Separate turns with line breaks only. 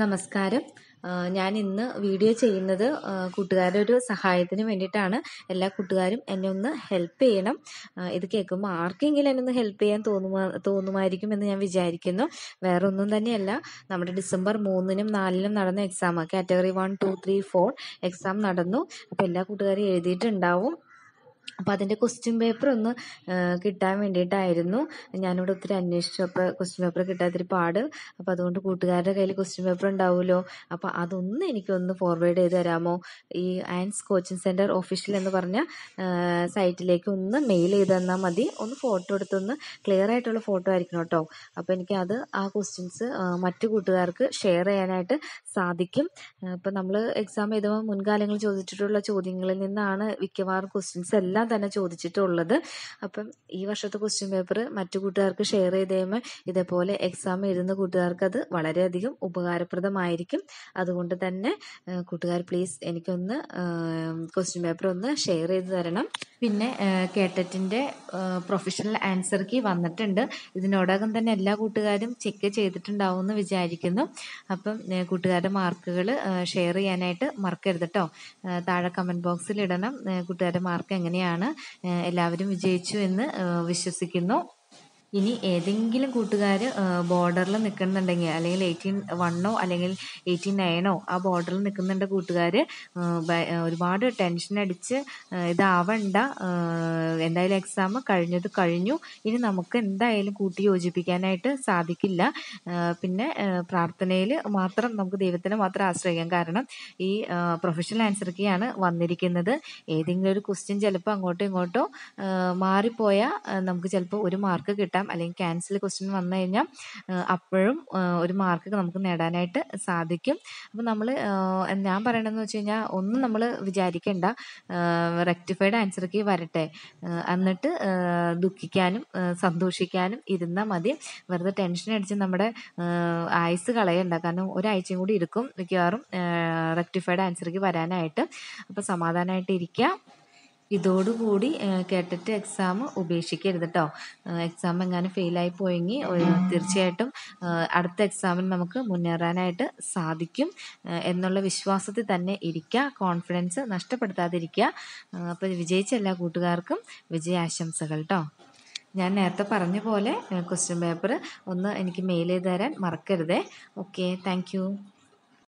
നമസ്കാരം ഞാൻ ഇന്ന് വീഡിയോ ചെയ്യുന്നത് കൂട്ടുകാരുടെ ഒരു സഹായത്തിന് വേണ്ടിയിട്ടാണ് എല്ലാ കൂട്ടുകാരും എന്നെ ഒന്ന് ഹെൽപ്പ് ചെയ്യണം ഇത് കേൾക്കുമ്പോൾ ആർക്കെങ്കിലും എന്നെ ഒന്ന് ഹെൽപ്പ് ചെയ്യാൻ തോന്നുമാ തോന്നുമായിരിക്കും എന്ന് ഞാൻ വിചാരിക്കുന്നു വേറെ ഒന്നും തന്നെയല്ല നമ്മുടെ ഡിസംബർ മൂന്നിനും നാലിനും നടന്ന exam category one two three four exam നടന്നു അപ്പോൾ എല്ലാ കൂട്ടുകാരും എഴുതിയിട്ടുണ്ടാവും അപ്പോൾ അതിൻ്റെ ക്വസ്റ്റ്യൻ പേപ്പർ ഒന്ന് കിട്ടാൻ വേണ്ടിയിട്ടായിരുന്നു ഞാനിവിടെ ഒത്തിരി അന്വേഷിച്ചു അപ്പോൾ ക്വസ്റ്റ്യൻ പേപ്പർ കിട്ടാത്തൊരു പാട് അപ്പോൾ അതുകൊണ്ട് കൂട്ടുകാരുടെ കയ്യിൽ ക്വസ്റ്റ്യൻ പേപ്പർ ഉണ്ടാവുമല്ലോ അപ്പോൾ അതൊന്ന് എനിക്കൊന്ന് ഫോർവേഡ് ചെയ്ത് തരാമോ ഈ ആൻസ് കോച്ചിങ് സെൻറ്റർ ഒഫീഷ്യൽ എന്ന് പറഞ്ഞ സൈറ്റിലേക്ക് ഒന്ന് മെയിൽ ചെയ്ത് തന്നാൽ മതി ഒന്ന് ഫോട്ടോ എടുത്തൊന്ന് ക്ലിയർ ആയിട്ടുള്ള ഫോട്ടോ ആയിരിക്കണം കേട്ടോ അപ്പോൾ എനിക്ക് അത് ആ ക്വസ്റ്റ്യൻസ് മറ്റു കൂട്ടുകാർക്ക് ഷെയർ ചെയ്യാനായിട്ട് സാധിക്കും അപ്പോൾ നമ്മൾ എക്സാം എഴുതുമ്പോൾ മുൻകാലങ്ങളിൽ ചോദിച്ചിട്ടുള്ള ചോദ്യങ്ങളിൽ നിന്നാണ് മിക്കവാറും ക്വസ്റ്റ്യൻസ് എല്ലാം എല്ലാം തന്നെ ചോദിച്ചിട്ടുള്ളത് അപ്പം ഈ വർഷത്തെ ക്വസ്റ്റ്യൻ പേപ്പർ മറ്റു കൂട്ടുകാർക്ക് ഷെയർ ചെയ്ത് ഇതേപോലെ എക്സാം എഴുതുന്ന കൂട്ടുകാർക്ക് അത് വളരെയധികം ഉപകാരപ്രദമായിരിക്കും അതുകൊണ്ട് തന്നെ കൂട്ടുകാർ പ്ലീസ് എനിക്കൊന്ന് ക്വസ്റ്റ്യൻ പേപ്പർ ഒന്ന് ഷെയർ ചെയ്ത് തരണം പിന്നെ കേട്ടറ്റിൻ്റെ പ്രൊഫഷണൽ ആൻസർ കീ വന്നിട്ടുണ്ട് ഇതിനോടകം തന്നെ എല്ലാ കൂട്ടുകാരും ചെക്ക് ചെയ്തിട്ടുണ്ടാവും എന്ന് വിചാരിക്കുന്നു അപ്പം കൂട്ടുകാരുടെ മാർക്കുകൾ ഷെയർ ചെയ്യാനായിട്ട് മറക്കരുത് കേട്ടോ താഴെ കമൻറ്റ് ബോക്സിൽ ഇടണം കൂട്ടുകാരുടെ മാർക്ക് എങ്ങനെയാണ് തന്നെയാണ് എല്ലാവരും വിജയിച്ചു എന്ന് വിശ്വസിക്കുന്നു ഇനി ഏതെങ്കിലും കൂട്ടുകാർ ബോർഡറിൽ നിൽക്കുന്നുണ്ടെങ്കിൽ അല്ലെങ്കിൽ എയ്റ്റീൻ വണ്ണോ അല്ലെങ്കിൽ എയ്റ്റീൻ നയനോ ആ ബോർഡറിൽ നിൽക്കുന്നുണ്ട് കൂട്ടുകാർ ഒരുപാട് ടെൻഷൻ അടിച്ച് ഇതാവണ്ട എന്തായാലും എക്സാം കഴിഞ്ഞത് കഴിഞ്ഞു ഇനി നമുക്ക് എന്തായാലും കൂട്ടി യോജിപ്പിക്കാനായിട്ട് സാധിക്കില്ല പിന്നെ പ്രാർത്ഥനയിൽ മാത്രം നമുക്ക് ദൈവത്തിനെ മാത്രം ആശ്രയിക്കാം കാരണം ഈ പ്രൊഫഷണൽ ആൻസർക്കെയാണ് വന്നിരിക്കുന്നത് ഏതെങ്കിലും ഒരു ക്വസ്റ്റ്യൻ ചിലപ്പോൾ അങ്ങോട്ടോ ഇങ്ങോട്ടോ മാറിപ്പോയാൽ നമുക്ക് ചിലപ്പോൾ ഒരു മാർക്ക് കിട്ടാൻ കിട്ടാം അല്ലെങ്കിൽ ക്യാൻസൽ ക്വസ്റ്റ്യൻ വന്നു കഴിഞ്ഞാൽ അപ്പോഴും ഒരു മാർക്ക് നമുക്ക് നേടാനായിട്ട് സാധിക്കും അപ്പം നമ്മൾ ഞാൻ പറയണമെന്ന് വെച്ച് കഴിഞ്ഞാൽ ഒന്നും നമ്മൾ വിചാരിക്കേണ്ട റെക്ടിഫൈഡ് ആൻസർ കീ വരട്ടെ എന്നിട്ട് ദുഃഖിക്കാനും സന്തോഷിക്കാനും ഇരുന്നാൽ മതി വെറുതെ ടെൻഷൻ അടിച്ച് നമ്മുടെ ആയുസ് കളയണ്ട കാരണം ഒരാഴ്ചയും കൂടി ഇരിക്കും മിക്കവാറും റെക്ടിഫൈഡ് ആൻസർക്ക് വരാനായിട്ട് അപ്പം സമാധാനമായിട്ട് ഇരിക്കുക ഇതോടുകൂടി കേട്ടിട്ട് എക്സാം ഉപേക്ഷിക്കരുത് കേട്ടോ എക്സാം എങ്ങാനും ഫെയിലായി പോയെങ്കിൽ തീർച്ചയായിട്ടും അടുത്ത എക്സാമിന് നമുക്ക് മുന്നേറാനായിട്ട് സാധിക്കും എന്നുള്ള വിശ്വാസത്തിൽ തന്നെ ഇരിക്കുക കോൺഫിഡൻസ് നഷ്ടപ്പെടുത്താതിരിക്കുക അപ്പോൾ വിജയിച്ച എല്ലാ കൂട്ടുകാർക്കും വിജയാശംസകൾ കേട്ടോ ഞാൻ നേരത്തെ പറഞ്ഞ പോലെ ക്വസ്റ്റ്യൻ പേപ്പർ ഒന്ന് എനിക്ക് മെയിൽ ചെയ്ത് തരാൻ മറക്കരുതേ ഓക്കെ താങ്ക്